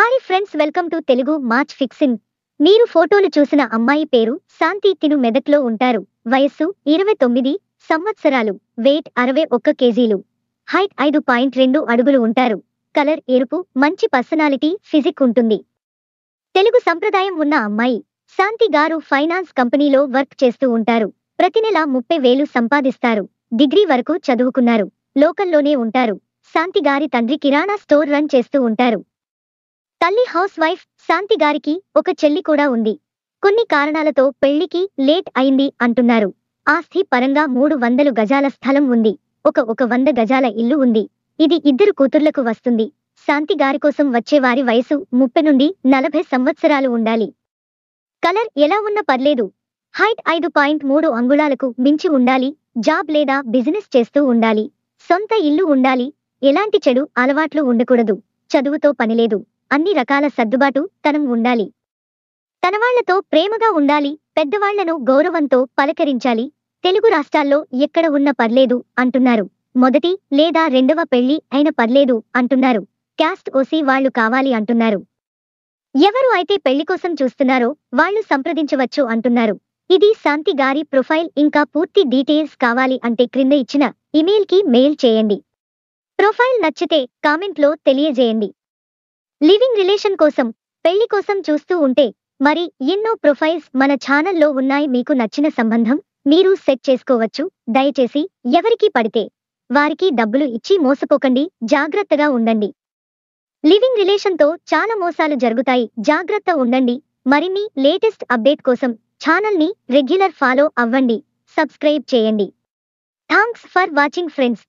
hi friends welcome to Telugu match fixing మీరు ఫోటోలు చూసిన అమ్మాయి పేరు శాంతి తిను మెదక్లో ఉంటారు వయస్సు ఇరవై తొమ్మిది సంవత్సరాలు వెయిట్ అరవై ఒక్క కేజీలు హైట్ ఐదు పాయింట్ రెండు అడుగులు ఉంటారు కలర్ ఎరుపు మంచి పర్సనాలిటీ ఫిజిక్ ఉంటుంది తెలుగు సంప్రదాయం ఉన్న అమ్మాయి శాంతి గారు ఫైనాన్స్ కంపెనీలో వర్క్ చేస్తూ ఉంటారు ప్రతి నెల ముప్పై వేలు సంపాదిస్తారు డిగ్రీ వరకు చదువుకున్నారు లోకల్లోనే ఉంటారు శాంతి గారి తండ్రి కిరాణా స్టోర్ రన్ చేస్తూ ఉంటారు తల్లి హౌస్ వైఫ్ శాంతి గారికి ఒక చెల్లి కూడా ఉంది కొన్ని కారణాలతో పెళ్లికి లేట్ అయింది అంటున్నారు ఆస్తి పరంగా మూడు వందలు గజాల స్థలం ఉంది ఒక ఒక వంద గజాల ఇల్లు ఉంది ఇది ఇద్దరు కూతుర్లకు వస్తుంది శాంతి గారి కోసం వచ్చేవారి వయసు ముప్పై నుండి నలభై సంవత్సరాలు ఉండాలి కలర్ ఎలా ఉన్నా పర్లేదు హైట్ ఐదు పాయింట్ మూడు అంగుళాలకు మించి ఉండాలి జాబ్ లేదా బిజినెస్ చేస్తూ ఉండాలి సొంత ఇల్లు ఉండాలి ఎలాంటి చెడు అలవాట్లు ఉండకూడదు చదువుతో పనిలేదు అన్ని రకాల సర్దుబాటు తనం ఉండాలి తనవాళ్లతో ప్రేమగా ఉండాలి పెద్దవాళ్లను గౌరవంతో పలకరించాలి తెలుగు రాష్ట్రాల్లో ఎక్కడ ఉన్న పర్లేదు అంటున్నారు మొదటి లేదా రెండవ పెళ్లి అయిన పర్లేదు అంటున్నారు క్యాస్ట్ ఓసి వాళ్లు కావాలి అంటున్నారు ఎవరు అయితే పెళ్లి కోసం చూస్తున్నారో వాళ్లు సంప్రదించవచ్చు అంటున్నారు ఇది శాంతి గారి ప్రొఫైల్ ఇంకా పూర్తి డీటెయిల్స్ కావాలి అంటే క్రింద ఇచ్చిన ఇమెయిల్కి మెయిల్ చేయండి ప్రొఫైల్ నచ్చితే కామెంట్లో తెలియజేయండి లివింగ్ రిలేషన్ కోసం పెళ్లి కోసం చూస్తూ ఉంటే మరి ఎన్నో ప్రొఫైల్స్ మన ఛానల్లో ఉన్నాయి మీకు నచ్చిన సంబంధం మీరు సెట్ చేసుకోవచ్చు దయచేసి ఎవరికి పడితే వారికి డబ్బులు ఇచ్చి మోసపోకండి జాగ్రత్తగా ఉండండి లివింగ్ రిలేషన్తో చాలా మోసాలు జరుగుతాయి జాగ్రత్త ఉండండి మరిన్ని లేటెస్ట్ అప్డేట్ కోసం ఛానల్ని రెగ్యులర్ ఫాలో అవ్వండి సబ్స్క్రైబ్ చేయండి థ్యాంక్స్ ఫర్ వాచింగ్ ఫ్రెండ్స్